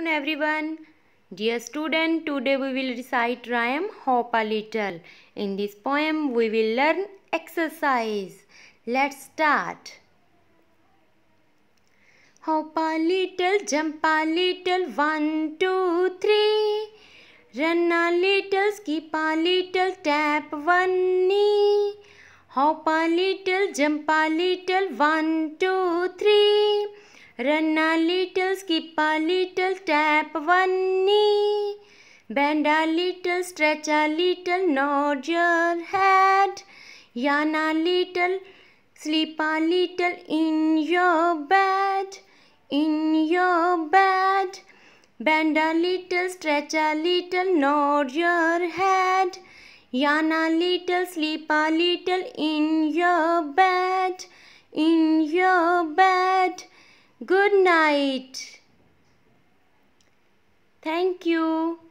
afternoon everyone dear student today we will recite rhyme hop a little in this poem we will learn exercise let's start hop a little jump a little one two three run a little skip a little tap one knee hop a little jump a little one two three Run a little, skip a little, tap one knee. Bend a little, stretch a little, nod your head. Yawn a little, sleep a little in your bed, in your bed. Bend a little, stretch a little, nod your head. Yawn a little, sleep a little in your bed, in your bed. Good night. Thank you.